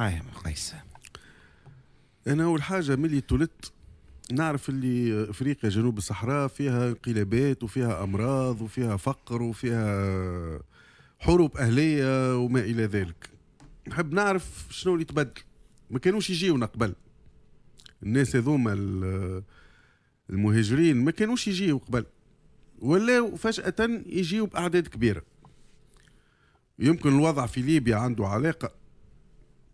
اي آه قيس انا اول حاجه ملي تولدت نعرف اللي افريقيا جنوب الصحراء فيها انقلابات وفيها امراض وفيها فقر وفيها حروب اهليه وما الى ذلك نحب نعرف شنو اللي تبدل ما كانوش يجيونا قبل الناس هذوما المهاجرين ما كانوش يجيو قبل ولاو فجأة يجيو بأعداد كبيرة يمكن الوضع في ليبيا عنده علاقة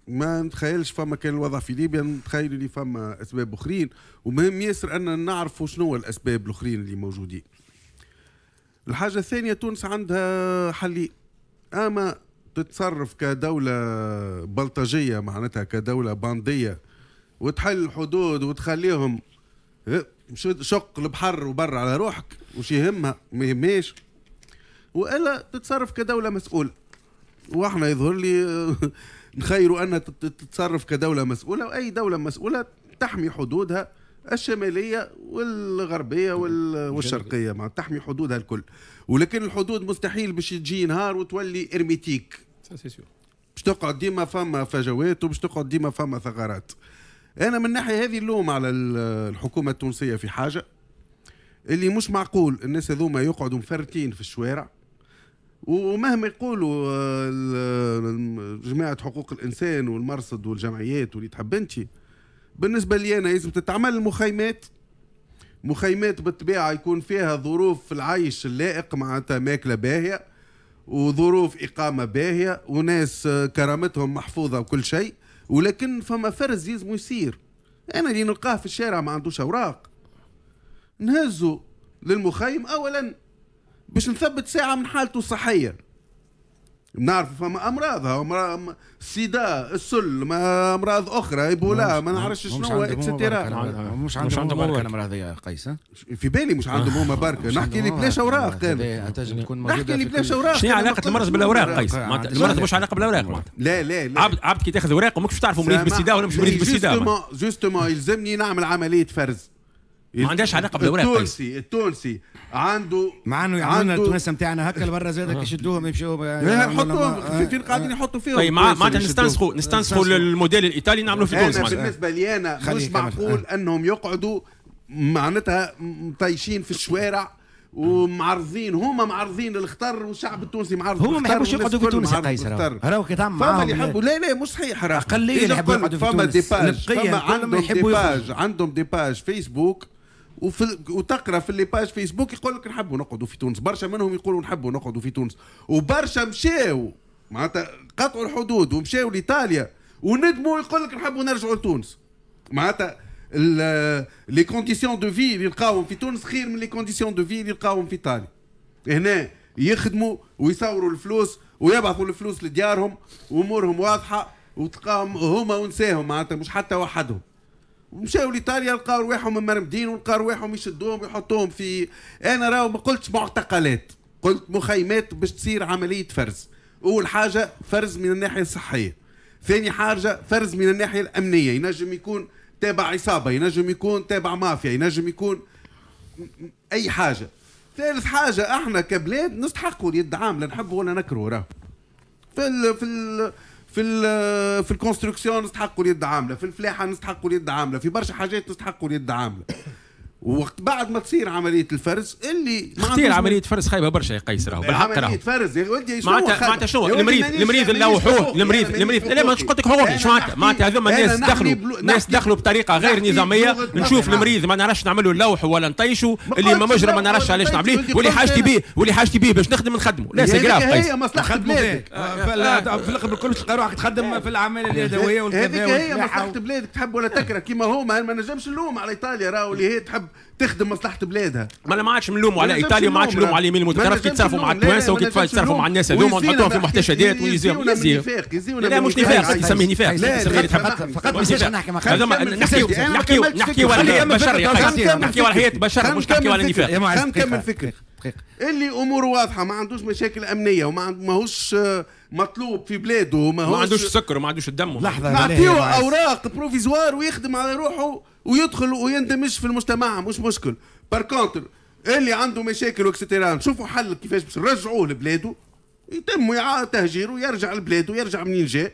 ما نتخيلش فما كان الوضع في ليبيا نتخيل اللي فما اسباب اخرين ومهم ياسر ان نعرفوا شنو الاسباب الاخرين اللي موجودين الحاجة الثانية تونس عندها حلين اما تتصرف كدولة بلطجية معناتها كدولة باندية وتحل الحدود وتخليهم شق البحر وبر على روحك وش يهمها ما يهمهاش والا تتصرف كدولة مسؤولة واحنا يظهر لي نخيروا أنها تتصرف كدولة مسؤولة وأي دولة مسؤولة تحمي حدودها الشماليه والغربيه والشرقيه مع تحمي حدودها الكل ولكن الحدود مستحيل باش تجي نهار وتولي ارميتيك باش تقعد ديما فما فجوات وباش تقعد ديما فما ثغرات انا من الناحيه هذه اللوم على الحكومه التونسيه في حاجه اللي مش معقول الناس هذوما يقعدوا مفرتين في الشوارع ومهما يقولوا آه، آه، جماعه حقوق الانسان والمرصد والجمعيات واللي تحب انت بالنسبه لي انا لازم تتعمل المخيمات مخيمات بالطبيعه يكون فيها ظروف العيش اللائق معناتها ماكله باهيه وظروف اقامه باهيه وناس آه، كرامتهم محفوظه وكل شيء ولكن فما فرز لازم يصير انا اللي نلقاه في الشارع ما عندوش اوراق نهزو للمخيم اولا باش نثبت ساعه من حالته الصحيه نعرف فما امراض امراض السيدا السل ما امراض اخرى ايبولا ما نعرفش شنو هو إكسترا نعم. مش عندهم هو الامراض هذه قيس في بالي مش عندهم هما بركه نحكي لي بلاش اوراق كان نحكي لي بلاش اوراق شنو يعني علاقه المرض بالاوراق قيس نعم. المرض مش علاقه بالاوراق نعم. لا لا لا عبد عبد كي تاخذ اوراق وماكش تعرفوا مريض بالسيدا ولا مش مريض إيه، بالسيدا جوستومون يلزمني نعمل عمليه فرز ما عندهاش علاقه بالاوراق التونسي التونسي عنده مع انه يعملونا التونسيه نتاعنا هكا لبرا زادك آه. يشدوهم يمشوا يحطوهم فين قاعدين يحطوا فيهم طيب معناتها نستنسخوا نستنسخوا الموديل الايطالي نعملوا في تونس انا بالنسبه لي انا مش معقول انهم يقعدوا معناتها مطيشين في الشوارع ومعرضين هما معرضين للخطر والشعب التونسي معرض هما ما يحبوش يقعدوا في تونس يا قيس راهو كي تعمل معاهم فما اللي يحبوا لا لا مش صحيح راه اقليه يحبوا يقعدوا في تونس فما ديباج فما عندهم ديباج عندهم ديباج فيسبوك وفي وتقرا في لي باج فيسبوك يقول لك نحبوا نقعدوا في تونس برشا منهم يقولوا نحبوا نقعدوا في تونس وبرشا مشاو معناتها قطعوا الحدود ومشاو لايطاليا وندموا يقول لك نحبوا نرجعوا لتونس معناتها لي كونديسيون دو في اللي لقاوهم في تونس خير من لي كونديسيون دو في اللي لقاوهم في ايطاليا هنا يخدموا ويصوروا الفلوس ويبعثوا الفلوس لديارهم وامورهم واضحه وتلقاهم هما ونساهم معناتها مش حتى وحدهم مشاو لايطاليا لقاو رواحهم مرمدين ولقاو رواحهم يشدوهم ويحطوهم في انا راه ما قلتش معتقلات قلت مخيمات باش تصير عمليه فرز اول حاجه فرز من الناحيه الصحيه ثاني حاجه فرز من الناحيه الامنيه ينجم يكون تابع عصابه ينجم يكون تابع مافيا ينجم يكون اي حاجه ثالث حاجه احنا كبلاد نستحقوا اليد عامله نحبوا ولا نكرهوا راه في الـ في ال في ال في الكونستركسيون نستحقوا اليد عامله في الفلاحه نستحقوا اليد عامله في برشا حاجات نستحقوا اليد عامله وقت بعد ما تصير عمليه الفرز اللي كثير عمليه فرز خايبه برشا يا قيس راهو بالحق راهو عمليه فرز يا ولدي شنو معناتها معناتها شنو المريض المريض نلوحوه المريض المريض لا ما قلت لك حقوقي شو معناتها معناتها هذوما الناس دخلوا ناس دخلوا بطريقه غير نظاميه نشوف المريض ما نعرفش نعملوا نلوحه ولا نطيشه اللي ما مجرى ما نعرفش علاش نعمليه واللي حاجتي به واللي حاجتي به باش نخدم نخدمه لا سي قيس طيب. آه، آه، آه. هي مصلحه بلادك في الاخر الكل تلقى روحك تخدم في الاعمال اليدويه والكذا هذيك هي مصلحه بلادك تحب ولا تكره كيما هما ما نجمش نلوم على ايطاليا راهو اللي هي تحب تخدم مصلحه بلادها ما انا ما عادش نلوموا على ايطاليا ما عادش نلوموا على اليمين المتطرف كيتصرفوا مع التوانسه وكيتصرفوا مع الناس هذوما ونحطوهم في محتشدات ويزيهم لا مش نفاق تسميه نفاق فقط لا نحكي لا لا على لا لا لا على لا لا مش لا على لا لا لا لا اللي امور واضحه ما عندوش مشاكل امنيه وما ماهوش مطلوب في بلاده ما هو ما عندوش السكر وما عندوش الدم لحظه نعطيه اوراق بروفيزوار ويخدم على روحه ويدخل ويندمج في المجتمع مش مشكل كونتر اللي عنده مشاكل واكسترا نشوفوا حل كيفاش باش نرجعوه لبلاده يتم تهجيره يرجع لبلاده يرجع منين جاء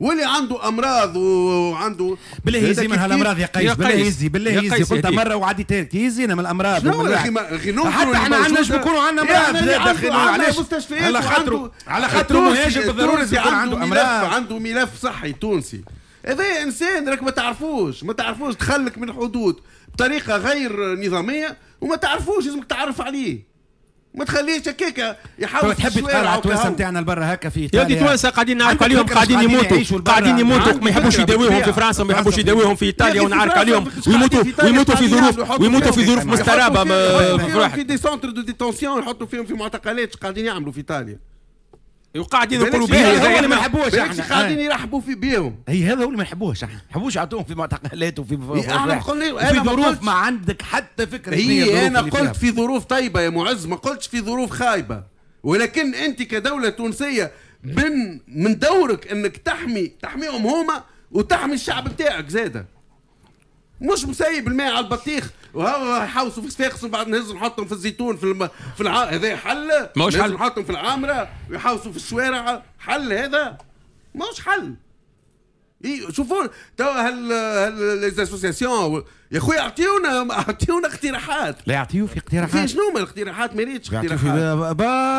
واللي عنده امراض وعنده بالله يزي من هالامراض يا قيس بالله يزي بالله يزي قلت يعني. مره وعدي لك يزينا من الامراض شنو يا اخي حتى احنا عندنا باش بيكونوا عندنا امراض داخلين علاش على خاطره على خاطره مهاجر بالضروره يكون عنده امراض عنده ملف صحي تونسي هذا انسان راك ما تعرفوش ما تعرفوش تخلك من الحدود بطريقه غير نظاميه وما تعرفوش لازمك تعرف عليه ما تخليش هكاك يحاول تحب تقارع التوانسه نتاعنا لبرا هكا في ايطاليا يا التوانسه قاعدين نعرف عليهم قاعدين يموتوا قاعدين يموتوا ما يحبوش يداويهم في فرنسا ما يحبوش يداويهم في ايطاليا ونعرك عليهم ويموتوا ويموتوا في ظروف ويموتوا في ظروف مسترابه آه، في دي سونتر دو ديتونسيون يحطوا فيهم في معتقلات قاعدين يعملوا في ايطاليا وقاعدين يقولوا بيه هذا اللي ما نحبوهش احنا قاعدين آه. يرحبوا في بيهم هي هذا هو اللي ما نحبوهش احنا ما نحبوش يعطوهم في معتقلات وفي احنا قلنا في ظروف ما عندك حتى فكره هي انا قلت في ظروف طيبه يا معز ما قلتش في ظروف خايبه ولكن انت كدوله تونسيه من من دورك انك تحمي تحميهم هما وتحمي الشعب بتاعك زاده مش مسيب الماء على البطيخ وهو يحوسوا في سفاقس وبعد نهز نحطهم في الزيتون في الم... في الع... هذا حل ماهوش حل نحطهم في العامره ويحوسوا في الشوارع حل هذا ماهوش حل شوفوا توا هال هال يا خويا اعطيونا اعطيونا اقتراحات لا يعطيو في اقتراحات في شنو هما الاقتراحات ما ريتش اقتراحات